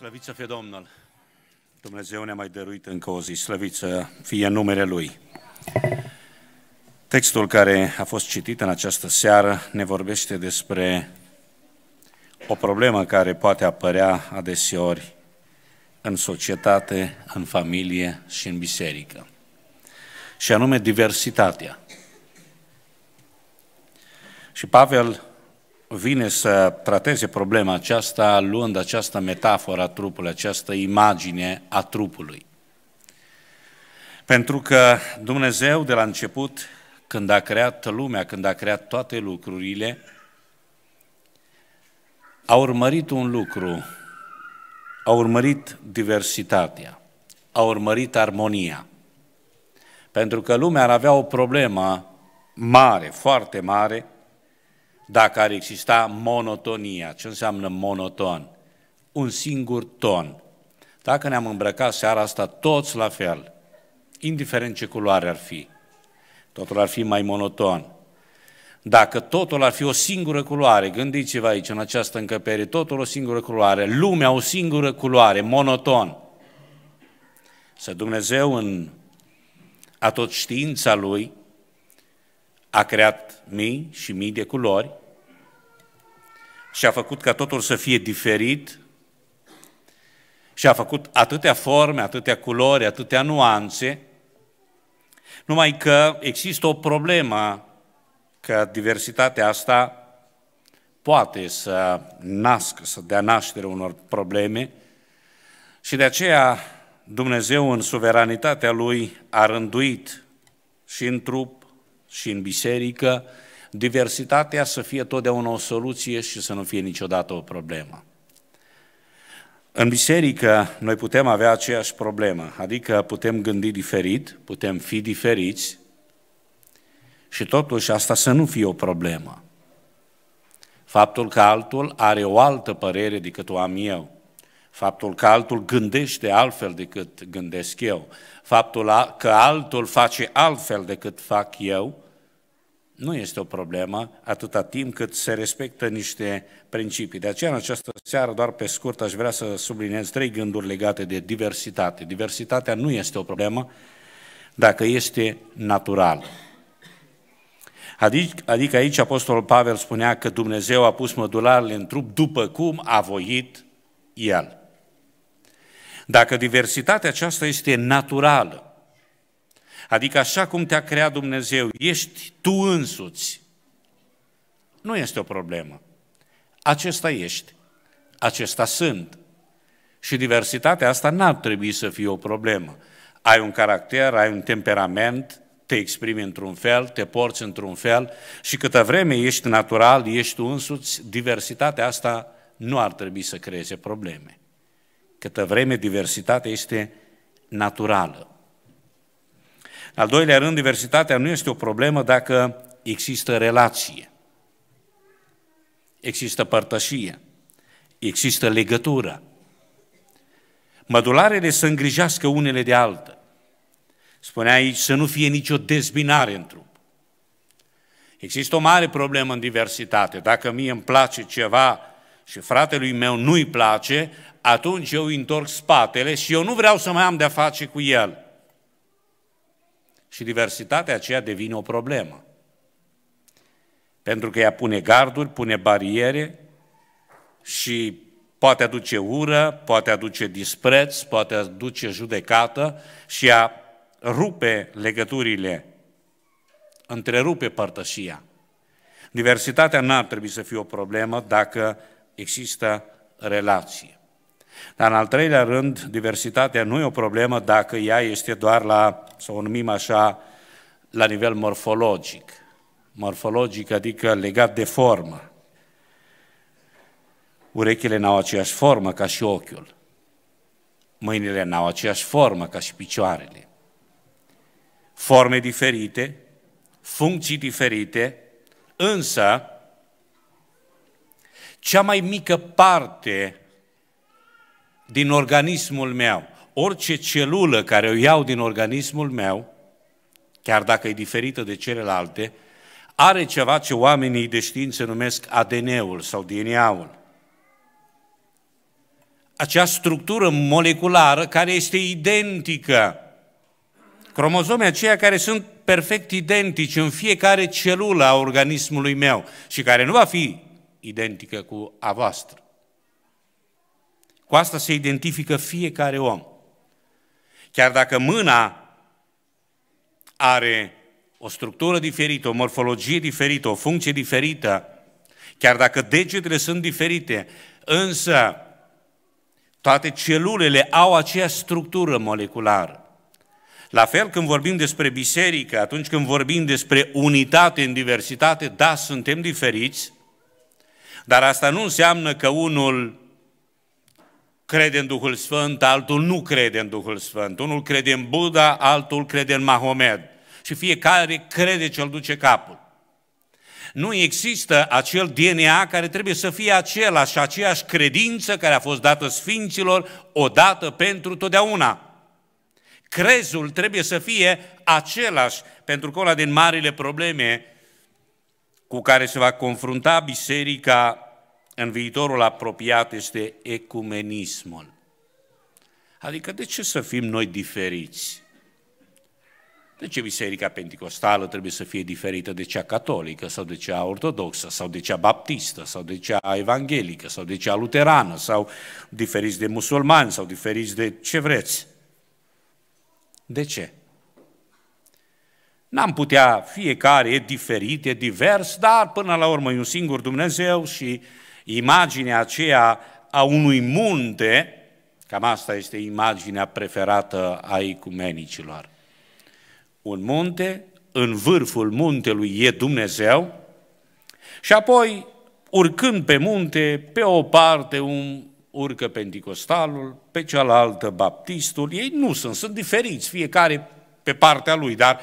Slăvit să fie Domnul! Dumnezeu ne-a mai dăruit încă o zi, slăvit să fie numele Lui! Textul care a fost citit în această seară ne vorbește despre o problemă care poate apărea adeseori în societate, în familie și în biserică, și anume diversitatea. Și Pavel vine să trateze problema aceasta luând această metaforă a trupului, această imagine a trupului. Pentru că Dumnezeu de la început, când a creat lumea, când a creat toate lucrurile, a urmărit un lucru, a urmărit diversitatea, a urmărit armonia. Pentru că lumea ar avea o problemă mare, foarte mare, dacă ar exista monotonia. Ce înseamnă monoton? Un singur ton. Dacă ne-am îmbrăcat seara asta toți la fel, indiferent ce culoare ar fi, totul ar fi mai monoton. Dacă totul ar fi o singură culoare, gândiți-vă aici, în această încăpere, totul o singură culoare, lumea o singură culoare, monoton. Să Dumnezeu în atot știința Lui a creat mii și mii de culori și a făcut ca totul să fie diferit și a făcut atâtea forme, atâtea culori, atâtea nuanțe, numai că există o problemă că diversitatea asta poate să nască, să dea naștere unor probleme și de aceea Dumnezeu în suveranitatea Lui a rânduit și în trup și în biserică, diversitatea să fie totdeauna o soluție și să nu fie niciodată o problemă. În biserică noi putem avea aceeași problemă, adică putem gândi diferit, putem fi diferiți și totuși asta să nu fie o problemă. Faptul că altul are o altă părere decât o am eu, faptul că altul gândește altfel decât gândesc eu, faptul că altul face altfel decât fac eu, nu este o problemă atâta timp cât se respectă niște principii. De aceea, în această seară, doar pe scurt, aș vrea să subliniez trei gânduri legate de diversitate. Diversitatea nu este o problemă dacă este naturală. Adică, adică aici Apostolul Pavel spunea că Dumnezeu a pus mădularele în trup după cum a voit El. Dacă diversitatea aceasta este naturală, adică așa cum te-a creat Dumnezeu, ești tu însuți, nu este o problemă. Acesta ești, acesta sunt. Și diversitatea asta n-ar trebui să fie o problemă. Ai un caracter, ai un temperament, te exprimi într-un fel, te porți într-un fel și câtă vreme ești natural, ești tu însuți, diversitatea asta nu ar trebui să creeze probleme câtă vreme diversitatea este naturală. Al doilea rând, diversitatea nu este o problemă dacă există relație, există părtășie, există legătură. Mădularele să îngrijească unele de altă. Spunea aici să nu fie nicio dezbinare în trup. Există o mare problemă în diversitate. Dacă mie îmi place ceva și fratelui meu nu-i place, atunci eu îi întorc spatele și eu nu vreau să mai am de-a face cu el. Și diversitatea aceea devine o problemă. Pentru că ea pune garduri, pune bariere și poate aduce ură, poate aduce dispreț, poate aduce judecată și ea rupe legăturile, întrerupe părtășia. Diversitatea n-ar trebui să fie o problemă dacă există relație. Dar în al treilea rând, diversitatea nu e o problemă dacă ea este doar la, să o numim așa, la nivel morfologic. Morfologic adică legat de formă. Urechile n-au aceeași formă ca și ochiul. Mâinile n-au aceeași formă ca și picioarele. Forme diferite, funcții diferite, însă cea mai mică parte din organismul meu, orice celulă care o iau din organismul meu, chiar dacă e diferită de celelalte, are ceva ce oamenii de știință numesc ADN-ul sau DNA-ul. Acea structură moleculară care este identică. Cromozomii aceia care sunt perfect identici în fiecare celulă a organismului meu și care nu va fi identică cu a voastră. Cu asta se identifică fiecare om. Chiar dacă mâna are o structură diferită, o morfologie diferită, o funcție diferită, chiar dacă degetele sunt diferite, însă toate celulele au aceeași structură moleculară. La fel când vorbim despre biserică, atunci când vorbim despre unitate în diversitate, da, suntem diferiți, dar asta nu înseamnă că unul crede în Duhul Sfânt, altul nu crede în Duhul Sfânt. Unul crede în Buddha, altul crede în Mahomed. Și fiecare crede ce îl duce capul. Nu există acel DNA care trebuie să fie același, aceeași credință care a fost dată Sfinților odată pentru totdeauna. Crezul trebuie să fie același, pentru că una din marile probleme cu care se va confrunta biserica în viitorul apropiat este ecumenismul. Adică de ce să fim noi diferiți? De ce biserica pentecostală trebuie să fie diferită de cea catolică sau de cea ortodoxă sau de cea baptistă sau de cea evanghelică sau de cea luterană sau diferiți de musulmani sau diferiți de ce vreți? De ce? N-am putea, fiecare e diferit, e divers, dar până la urmă e un singur Dumnezeu și imaginea aceea a unui munte, cam asta este imaginea preferată a ecumenicilor. Un munte, în vârful muntelui e Dumnezeu și apoi, urcând pe munte, pe o parte un urcă pentecostalul, pe cealaltă baptistul, ei nu sunt, sunt diferiți, fiecare pe partea lui, dar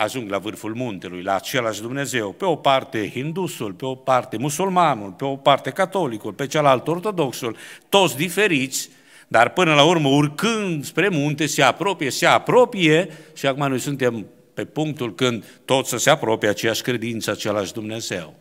ajung la vârful muntelui, la același Dumnezeu, pe o parte hindusul, pe o parte musulmanul, pe o parte catolicul, pe cealaltă ortodoxul, toți diferiți, dar până la urmă, urcând spre munte, se apropie, se apropie și acum noi suntem pe punctul când tot să se apropie aceeași credință, același Dumnezeu.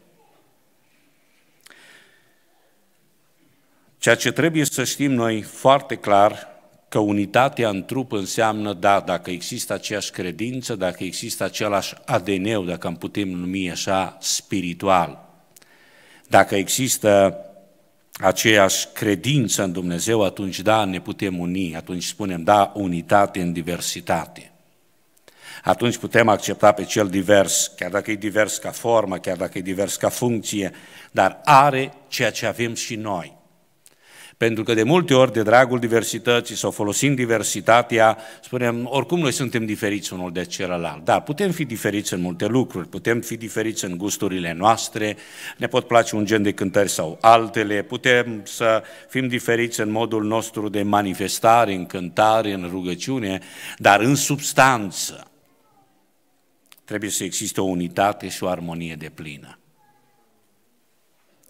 Ceea ce trebuie să știm noi foarte clar că unitatea în trup înseamnă, da, dacă există aceeași credință, dacă există același ADN, dacă am putem numi așa, spiritual, dacă există aceeași credință în Dumnezeu, atunci da, ne putem uni, atunci spunem da, unitate în diversitate. Atunci putem accepta pe cel divers, chiar dacă e divers ca formă, chiar dacă e divers ca funcție, dar are ceea ce avem și noi. Pentru că de multe ori, de dragul diversității sau folosind diversitatea, spunem, oricum noi suntem diferiți unul de celălalt. Da, putem fi diferiți în multe lucruri, putem fi diferiți în gusturile noastre, ne pot place un gen de cântări sau altele, putem să fim diferiți în modul nostru de manifestare, în cântare, în rugăciune, dar în substanță trebuie să existe o unitate și o armonie de plină.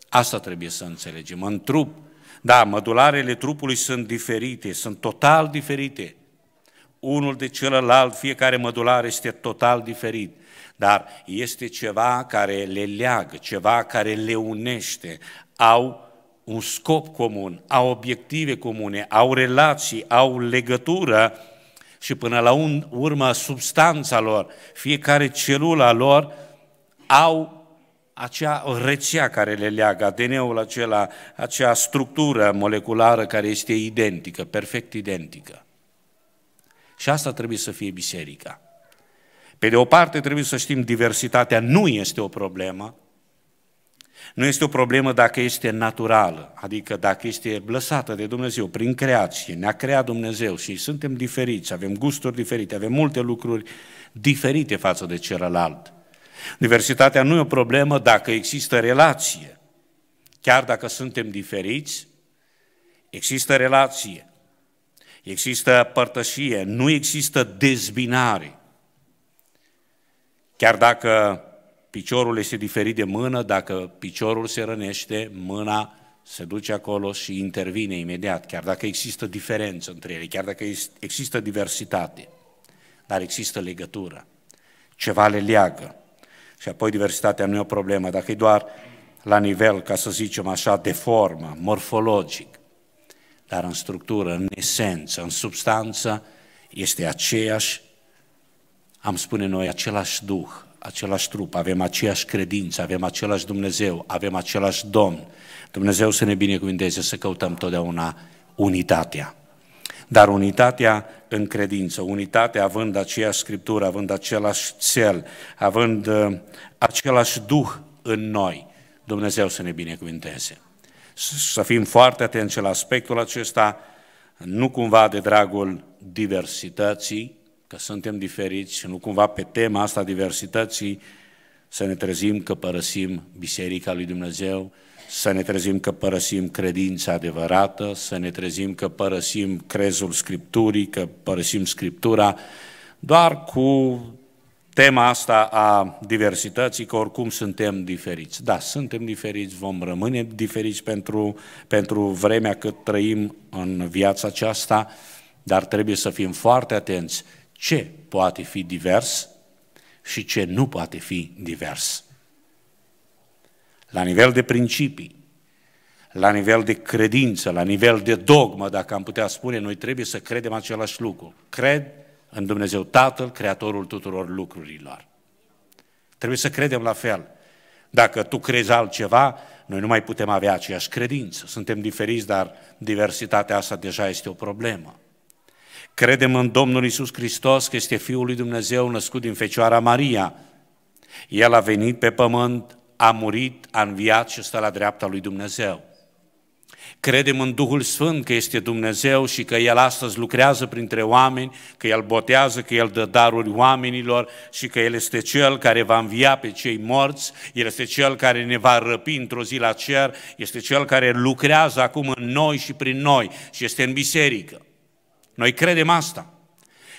Asta trebuie să înțelegem. În trup da, mădularele trupului sunt diferite, sunt total diferite. Unul de celălalt, fiecare mădular este total diferit, dar este ceva care le leagă, ceva care le unește. Au un scop comun, au obiective comune, au relații, au legătură și până la urmă substanța lor, fiecare celula lor au acea rețea care le leagă, ADN-ul acela, acea structură moleculară care este identică, perfect identică. Și asta trebuie să fie biserica. Pe de o parte trebuie să știm diversitatea nu este o problemă, nu este o problemă dacă este naturală, adică dacă este lăsată de Dumnezeu prin creație, ne-a creat Dumnezeu și suntem diferiți, avem gusturi diferite, avem multe lucruri diferite față de celălalt. Diversitatea nu e o problemă dacă există relație. Chiar dacă suntem diferiți, există relație, există părtășie, nu există dezbinare. Chiar dacă piciorul este diferit de mână, dacă piciorul se rănește, mâna se duce acolo și intervine imediat, chiar dacă există diferență între ele, chiar dacă există diversitate, dar există legătură, ceva le leagă. Și apoi diversitatea nu e o problemă, dacă e doar la nivel, ca să zicem așa, de formă, morfologic, dar în structură, în esență, în substanță, este aceeași, am spune noi, același Duh, același trup, avem aceeași credință, avem același Dumnezeu, avem același Domn. Dumnezeu să ne binecuvinteze să căutăm totdeauna unitatea. Dar unitatea în credință, unitatea având aceeași scriptură, având același cel, având uh, același duh în noi, Dumnezeu să ne binecuvinteze. Să fim foarte atenți la aspectul acesta, nu cumva de dragul diversității, că suntem diferiți, nu cumva pe tema asta diversității să ne trezim că părăsim Biserica lui Dumnezeu, să ne trezim că părăsim credința adevărată, să ne trezim că părăsim crezul Scripturii, că părăsim Scriptura, doar cu tema asta a diversității, că oricum suntem diferiți. Da, suntem diferiți, vom rămâne diferiți pentru, pentru vremea cât trăim în viața aceasta, dar trebuie să fim foarte atenți ce poate fi divers și ce nu poate fi divers. La nivel de principii, la nivel de credință, la nivel de dogmă, dacă am putea spune, noi trebuie să credem același lucru. Cred în Dumnezeu Tatăl, Creatorul tuturor lucrurilor. Trebuie să credem la fel. Dacă tu crezi altceva, noi nu mai putem avea aceeași credință. Suntem diferiți, dar diversitatea asta deja este o problemă. Credem în Domnul Isus Hristos că este Fiul lui Dumnezeu născut din Fecioara Maria. El a venit pe pământ, a murit, a înviat și stă la dreapta lui Dumnezeu. Credem în Duhul Sfânt că este Dumnezeu și că El astăzi lucrează printre oameni, că El botează, că El dă daruri oamenilor și că El este Cel care va învia pe cei morți, El este Cel care ne va răpi într-o zi la cer, este Cel care lucrează acum în noi și prin noi și este în biserică. Noi credem asta.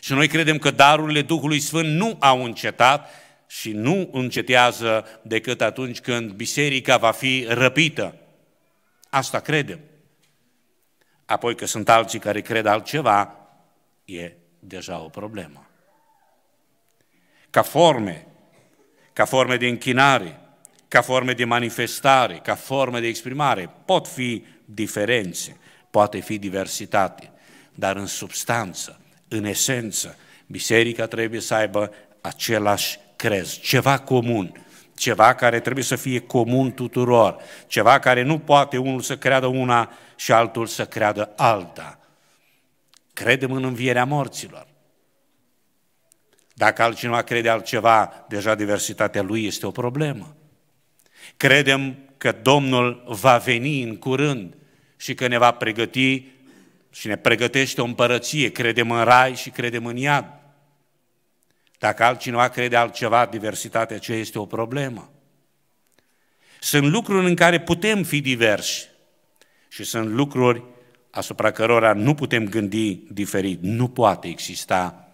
Și noi credem că darurile Duhului Sfânt nu au încetat și nu încetează decât atunci când biserica va fi răpită. Asta credem. Apoi că sunt alții care cred altceva, e deja o problemă. Ca forme, ca forme de închinare, ca forme de manifestare, ca forme de exprimare, pot fi diferențe, poate fi diversitate dar în substanță, în esență, biserica trebuie să aibă același crez, ceva comun, ceva care trebuie să fie comun tuturor, ceva care nu poate unul să creadă una și altul să creadă alta. Credem în învierea morților. Dacă altcineva crede altceva, deja diversitatea lui este o problemă. Credem că Domnul va veni în curând și că ne va pregăti și ne pregătește o împărăție, credem în rai și credem în iad. Dacă altcineva crede altceva, diversitatea aceea este o problemă. Sunt lucruri în care putem fi diversi și sunt lucruri asupra cărora nu putem gândi diferit. Nu poate exista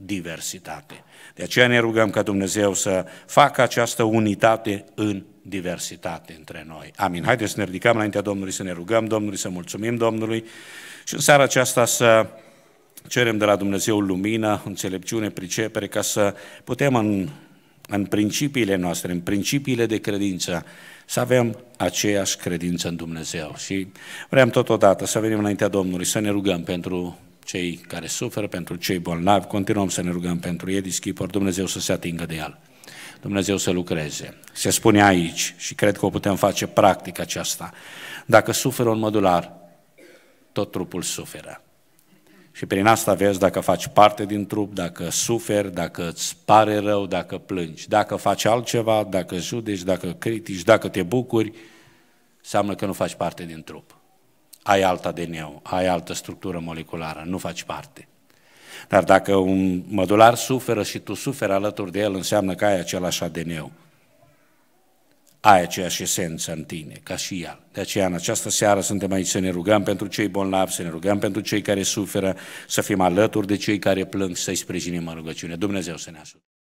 diversitate. De aceea ne rugăm ca Dumnezeu să facă această unitate în diversitate între noi. Amin. Haideți să ne ridicăm înaintea Domnului, să ne rugăm Domnului, să mulțumim Domnului și în seara aceasta să cerem de la Dumnezeu lumină, înțelepciune, pricepere, ca să putem în, în principiile noastre, în principiile de credință, să avem aceeași credință în Dumnezeu. Și vrem totodată să venim înaintea Domnului, să ne rugăm pentru cei care suferă, pentru cei bolnavi, continuăm să ne rugăm pentru ei, dischipor, Dumnezeu să se atingă de el. Dumnezeu să lucreze. Se spune aici și cred că o putem face practic aceasta. Dacă suferă un modular tot trupul suferă. Și prin asta vezi dacă faci parte din trup, dacă suferi, dacă îți pare rău, dacă plângi, dacă faci altceva, dacă judeci, dacă critici, dacă te bucuri, înseamnă că nu faci parte din trup ai alt ADN, ai altă structură moleculară, nu faci parte. Dar dacă un mădular suferă și tu suferi alături de el, înseamnă că ai același ADN. Ai aceeași esență în tine, ca și el. De aceea, în această seară, suntem aici să ne rugăm pentru cei bolnavi, să ne rugăm pentru cei care suferă, să fim alături de cei care plâng, să-i sprijinim în rugăciune. Dumnezeu să ne ajute.